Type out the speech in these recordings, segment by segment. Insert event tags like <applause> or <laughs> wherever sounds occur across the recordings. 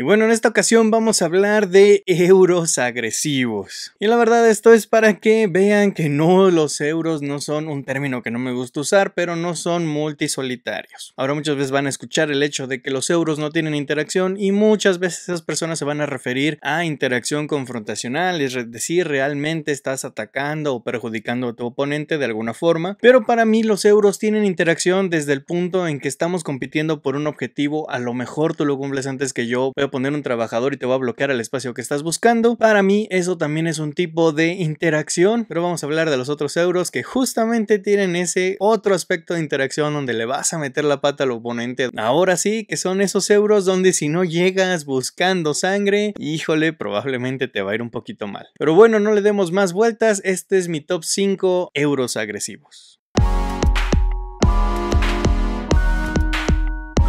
Y bueno, en esta ocasión vamos a hablar de euros agresivos. Y la verdad esto es para que vean que no, los euros no son un término que no me gusta usar, pero no son multisolitarios. Ahora muchas veces van a escuchar el hecho de que los euros no tienen interacción y muchas veces esas personas se van a referir a interacción confrontacional, es decir, realmente estás atacando o perjudicando a tu oponente de alguna forma. Pero para mí los euros tienen interacción desde el punto en que estamos compitiendo por un objetivo, a lo mejor tú lo cumples antes que yo, poner un trabajador y te va a bloquear el espacio que estás buscando. Para mí eso también es un tipo de interacción, pero vamos a hablar de los otros euros que justamente tienen ese otro aspecto de interacción donde le vas a meter la pata al oponente. Ahora sí, que son esos euros donde si no llegas buscando sangre, híjole, probablemente te va a ir un poquito mal. Pero bueno, no le demos más vueltas, este es mi top 5 euros agresivos.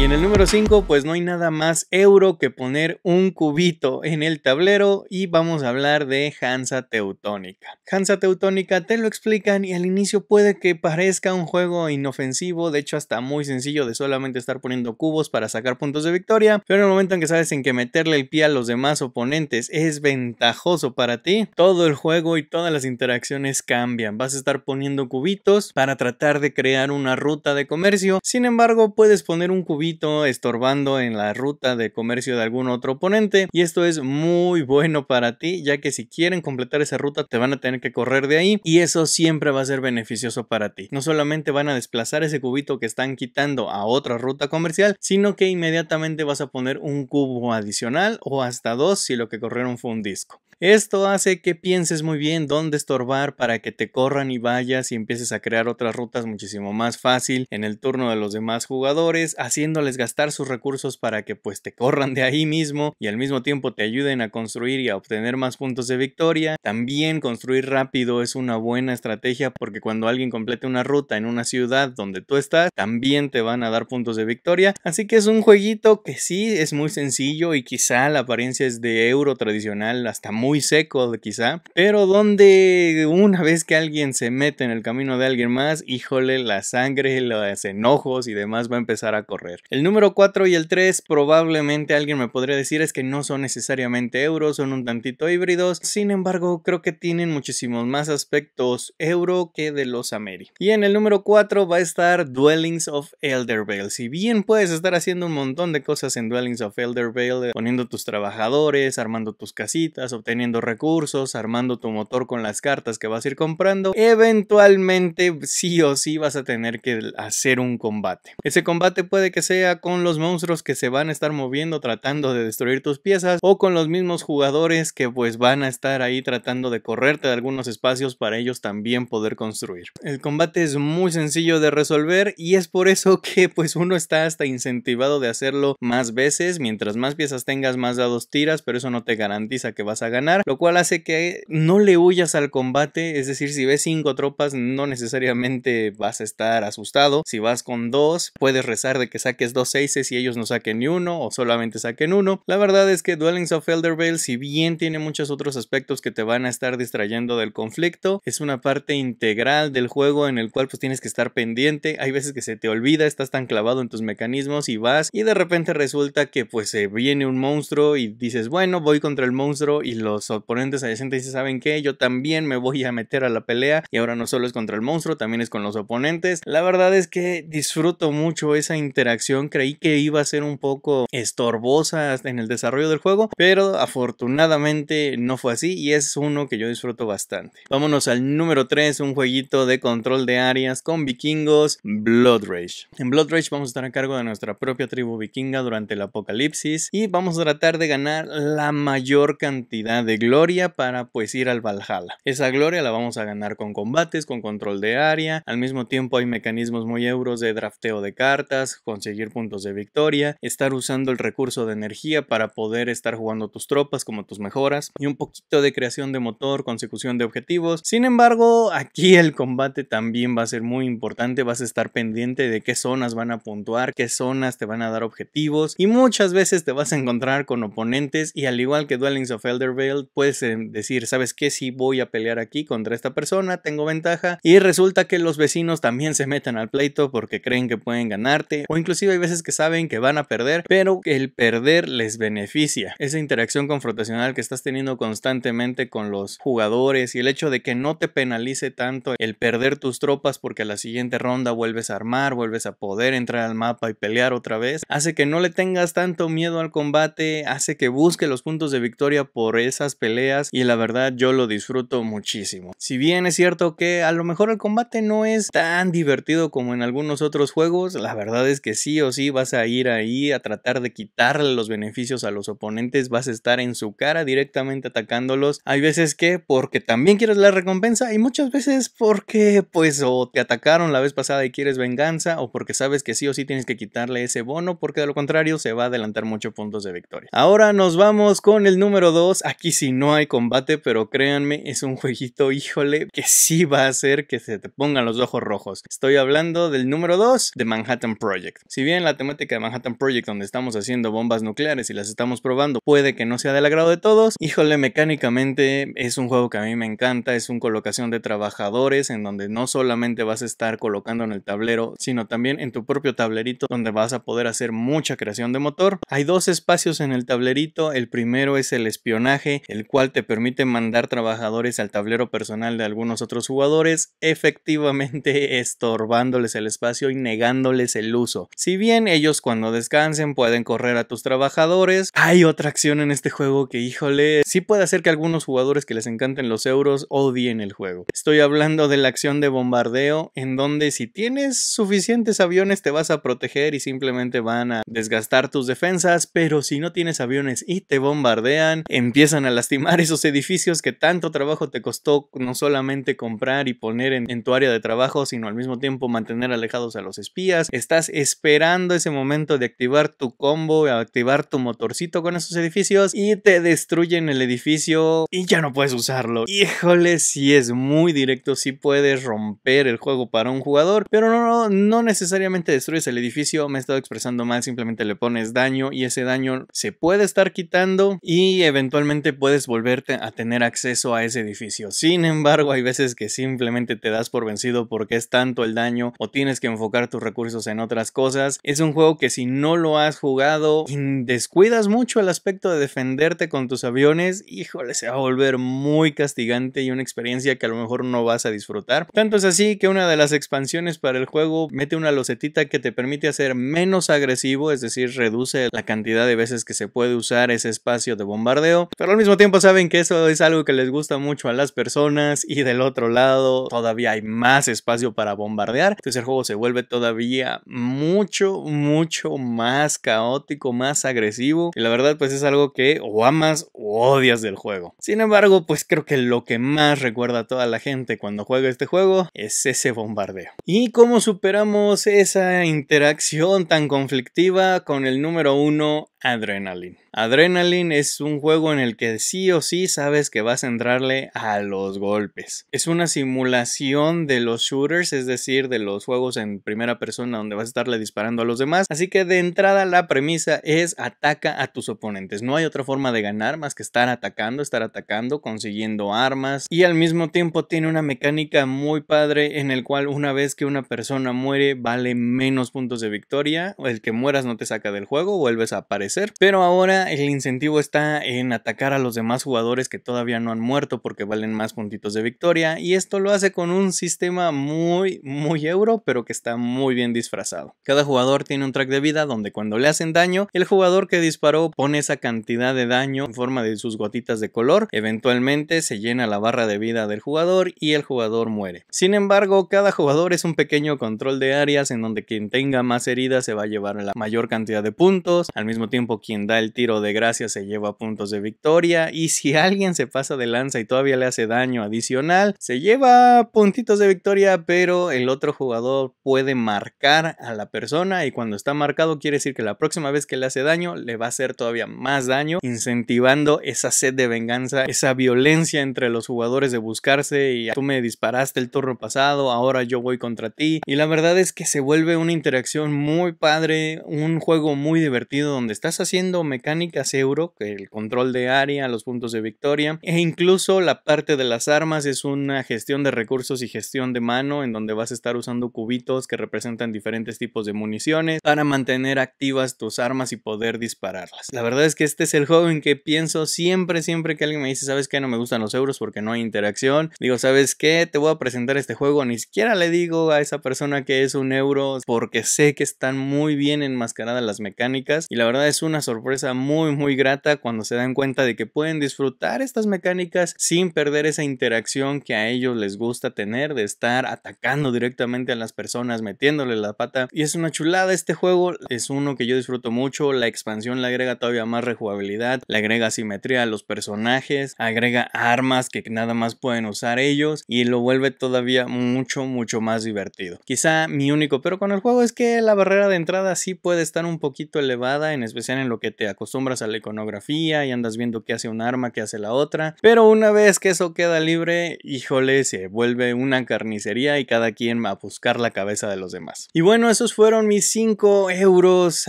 Y en el número 5, pues no hay nada más euro que poner un cubito en el tablero y vamos a hablar de Hansa Teutónica. Hansa Teutónica te lo explican y al inicio puede que parezca un juego inofensivo, de hecho hasta muy sencillo de solamente estar poniendo cubos para sacar puntos de victoria, pero en el momento en que sabes en que meterle el pie a los demás oponentes es ventajoso para ti, todo el juego y todas las interacciones cambian. Vas a estar poniendo cubitos para tratar de crear una ruta de comercio, sin embargo puedes poner un cubito estorbando en la ruta de comercio de algún otro oponente y esto es muy bueno para ti ya que si quieren completar esa ruta te van a tener que correr de ahí y eso siempre va a ser beneficioso para ti. No solamente van a desplazar ese cubito que están quitando a otra ruta comercial, sino que inmediatamente vas a poner un cubo adicional o hasta dos si lo que corrieron fue un disco. Esto hace que pienses muy bien dónde estorbar para que te corran y vayas y empieces a crear otras rutas muchísimo más fácil en el turno de los demás jugadores, haciéndoles gastar sus recursos para que pues te corran de ahí mismo y al mismo tiempo te ayuden a construir y a obtener más puntos de victoria. También construir rápido es una buena estrategia porque cuando alguien complete una ruta en una ciudad donde tú estás, también te van a dar puntos de victoria. Así que es un jueguito que sí es muy sencillo y quizá la apariencia es de euro tradicional hasta muy muy seco quizá, pero donde una vez que alguien se mete en el camino de alguien más, híjole, la sangre, los enojos y demás va a empezar a correr. El número 4 y el 3 probablemente alguien me podría decir es que no son necesariamente euros, son un tantito híbridos, sin embargo creo que tienen muchísimos más aspectos euro que de los Ameri. Y en el número 4 va a estar Dwellings of Eldervale. Si bien puedes estar haciendo un montón de cosas en Dwellings of Eldervale, eh, poniendo tus trabajadores, armando tus casitas, obteniendo teniendo recursos, armando tu motor con las cartas que vas a ir comprando, eventualmente sí o sí vas a tener que hacer un combate. Ese combate puede que sea con los monstruos que se van a estar moviendo tratando de destruir tus piezas o con los mismos jugadores que pues van a estar ahí tratando de correrte de algunos espacios para ellos también poder construir. El combate es muy sencillo de resolver y es por eso <laughs> que pues uno está hasta incentivado de hacerlo más veces, mientras más piezas tengas más dados tiras, pero eso no te garantiza que vas a ganar lo cual hace que no le huyas al combate, es decir, si ves cinco tropas no necesariamente vas a estar asustado, si vas con dos puedes rezar de que saques dos seises y ellos no saquen ni uno o solamente saquen uno. La verdad es que Dwellings of Eldervale, si bien tiene muchos otros aspectos que te van a estar distrayendo del conflicto, es una parte integral del juego en el cual pues tienes que estar pendiente, hay veces que se te olvida, estás tan clavado en tus mecanismos y vas y de repente resulta que pues se viene un monstruo y dices, bueno, voy contra el monstruo y los los oponentes adyacentes dicen, ¿saben que... Yo también me voy a meter a la pelea y ahora no solo es contra el monstruo, también es con los oponentes. La verdad es que disfruto mucho esa interacción, creí que iba a ser un poco estorbosa en el desarrollo del juego, pero afortunadamente no fue así y es uno que yo disfruto bastante. Vámonos al número 3, un jueguito de control de áreas con vikingos, Blood Rage. En Blood Rage vamos a estar a cargo de nuestra propia tribu vikinga durante el apocalipsis y vamos a tratar de ganar la mayor cantidad de gloria para pues ir al Valhalla. Esa gloria la vamos a ganar con combates, con control de área, al mismo tiempo hay mecanismos muy euros de drafteo de cartas, conseguir puntos de victoria, estar usando el recurso de energía para poder estar jugando tus tropas como tus mejoras y un poquito de creación de motor, consecución de objetivos. Sin embargo, aquí el combate también va a ser muy importante, vas a estar pendiente de qué zonas van a puntuar, qué zonas te van a dar objetivos y muchas veces te vas a encontrar con oponentes y al igual que Dwellings of Eldervale puedes decir, ¿sabes que Si voy a pelear aquí contra esta persona, tengo ventaja. Y resulta que los vecinos también se meten al pleito porque creen que pueden ganarte. O inclusive hay veces que saben que van a perder, pero que el perder les beneficia. Esa interacción confrontacional que estás teniendo constantemente con los jugadores y el hecho de que no te penalice tanto el perder tus tropas porque a la siguiente ronda vuelves a armar, vuelves a poder entrar al mapa y pelear otra vez, hace que no le tengas tanto miedo al combate, hace que busque los puntos de victoria por esa peleas y la verdad yo lo disfruto muchísimo. Si bien es cierto que a lo mejor el combate no es tan divertido como en algunos otros juegos, la verdad es que sí o sí vas a ir ahí a tratar de quitarle los beneficios a los oponentes, vas a estar en su cara directamente atacándolos. Hay veces que porque también quieres la recompensa y muchas veces porque pues o te atacaron la vez pasada y quieres venganza o porque sabes que sí o sí tienes que quitarle ese bono porque de lo contrario se va a adelantar muchos puntos de victoria. Ahora nos vamos con el número 2. Aquí y si no hay combate, pero créanme, es un jueguito, híjole, que sí va a hacer que se te pongan los ojos rojos. Estoy hablando del número 2 de Manhattan Project. Si bien la temática de Manhattan Project, donde estamos haciendo bombas nucleares y las estamos probando, puede que no sea del agrado de todos, híjole, mecánicamente es un juego que a mí me encanta, es una colocación de trabajadores en donde no solamente vas a estar colocando en el tablero, sino también en tu propio tablerito donde vas a poder hacer mucha creación de motor. Hay dos espacios en el tablerito, el primero es el espionaje el cual te permite mandar trabajadores al tablero personal de algunos otros jugadores, efectivamente <laughs> estorbándoles el espacio y negándoles el uso. Si bien ellos cuando descansen pueden correr a tus trabajadores, hay otra acción en este juego que híjole, sí puede hacer que algunos jugadores que les encanten los euros odien el juego. Estoy hablando de la acción de bombardeo en donde si tienes suficientes aviones te vas a proteger y simplemente van a desgastar tus defensas, pero si no tienes aviones y te bombardean, empiezan a lastimar esos edificios que tanto trabajo te costó no solamente comprar y poner en, tu área de trabajo, sino al mismo tiempo mantener alejados a los espías. Estás esperando ese momento de activar tu combo, activar tu motorcito con esos edificios y te destruyen el edificio y ya no puedes usarlo. Híjole, si es muy directo, si puedes romper el juego para un jugador, pero no, no, no necesariamente destruyes el edificio, me he estado expresando mal, simplemente le pones daño y ese daño se puede estar quitando y eventualmente puedes volverte a tener acceso a ese edificio. Sin embargo, hay veces que simplemente te das por vencido porque es tanto el daño o tienes que enfocar tus recursos en otras cosas. Es un juego que si no lo has jugado, y descuidas mucho el aspecto de defenderte con tus aviones, híjole, se va a volver muy castigante y una experiencia que a lo mejor no vas a disfrutar. Tanto es así que una de las expansiones para el juego mete una losetita que te permite hacer menos agresivo, es decir, reduce la cantidad de veces que se puede usar ese espacio de bombardeo, pero al mismo tiempo saben que eso es algo que les gusta mucho a las personas y del otro lado todavía hay más espacio para bombardear. Entonces el juego se vuelve todavía mucho, mucho más caótico, más agresivo y la verdad pues es algo que o amas o odias del juego. Sin embargo pues creo que lo que más recuerda a toda la gente cuando juega este juego es ese bombardeo. ¿Y cómo superamos esa interacción tan conflictiva con el número uno Adrenaline? Adrenaline es un juego en el que sí o sí sabes que vas a entrarle a los golpes. Es una simulación de los shooters, es decir, de los juegos en primera persona donde vas a estarle disparando a los demás. Así que de entrada la premisa es ataca a tus oponentes. No hay otra forma de ganar más que estar atacando, estar atacando, consiguiendo armas y al mismo tiempo tiene una mecánica muy padre en el cual una vez que una persona muere vale menos puntos de victoria, el que mueras no te saca del juego, vuelves a aparecer, pero ahora el incentivo está en atacar a los demás jugadores que todavía no han muerto porque valen más puntitos de victoria y esto lo hace con un sistema muy muy euro pero que está muy bien disfrazado. Cada jugador tiene un track de vida donde cuando le hacen daño el jugador que disparó pone esa cantidad de daño en forma de sus gotitas de color, eventualmente se llena la barra de vida del jugador y el jugador muere. Sin embargo cada jugador es un pequeño control de áreas en donde quien tenga más heridas se va a llevar la mayor cantidad de puntos, al mismo tiempo quien da el tiro de gracia se lleva puntos de victoria y si <laughs> alguien se pasa de lanza y todavía le hace daño adicional, se lleva puntitos de victoria, pero el otro jugador puede marcar a la persona y cuando está marcado quiere decir que la próxima vez que le hace daño le va a hacer todavía más daño, incentivando esa sed de venganza, esa violencia entre los jugadores de buscarse y ah, tú me disparaste el turno pasado, ahora yo voy contra ti y la verdad es que se vuelve una interacción muy padre, un juego muy divertido donde estás haciendo mecánicas euro, que el control de área, a los puntos de victoria e incluso la parte de las armas es una gestión de recursos y gestión de mano en donde vas a estar usando cubitos que representan diferentes tipos de municiones para mantener activas tus armas y poder dispararlas. La verdad es que este es el juego en que pienso siempre, siempre que alguien me dice, ¿sabes que No me gustan los euros porque no hay interacción. Digo, ¿sabes qué? Te voy a presentar este juego. Ni siquiera le digo a esa persona que es un euro porque sé que están muy bien enmascaradas las mecánicas y la verdad es una sorpresa muy, muy grata cuando se dan cuenta de que pueden disfrutar estas mecánicas sin perder esa interacción que a ellos les gusta tener de estar atacando directamente a las personas, metiéndole la pata. Y es una chulada este juego, es uno que yo disfruto mucho, la expansión le agrega todavía más rejugabilidad, le agrega simetría a los personajes, agrega armas que nada más pueden usar ellos y lo vuelve todavía mucho, mucho más divertido. Quizá mi único pero con el juego es que la barrera de entrada sí puede estar un poquito elevada, en especial en lo que te acostumbras a la iconografía y andas viendo qué un arma, que hace la otra. Pero una vez que eso queda libre, híjole, se vuelve una carnicería y cada quien va a buscar la cabeza de los demás. Y bueno, esos fueron mis 5 euros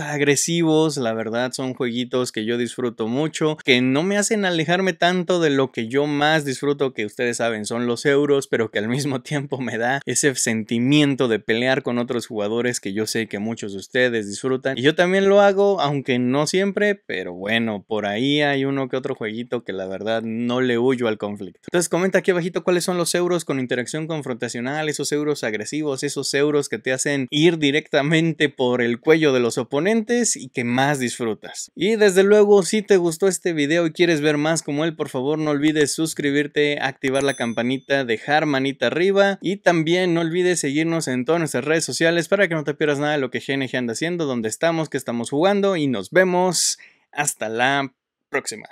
agresivos. La verdad, son jueguitos que yo disfruto mucho, que no me hacen alejarme tanto de lo que yo más disfruto, que ustedes saben, son los euros, pero que al mismo <laughs> tiempo me da ese sentimiento de pelear con otros jugadores que yo sé que muchos de ustedes disfrutan. Y yo también lo hago, aunque no siempre, pero bueno, por ahí hay uno que otro jueguito que la verdad no le huyo al conflicto. Entonces comenta aquí abajito cuáles son los euros con interacción confrontacional, esos euros agresivos, esos euros que te hacen ir directamente por el cuello de los oponentes y que más disfrutas. Y desde luego, si te gustó este video y quieres ver más como él, por favor no olvides suscribirte, activar la campanita, dejar manita arriba y también no olvides seguirnos en todas nuestras redes sociales para que no te pierdas nada de lo que GNG anda haciendo, dónde estamos, qué estamos jugando y nos vemos. Hasta la próxima.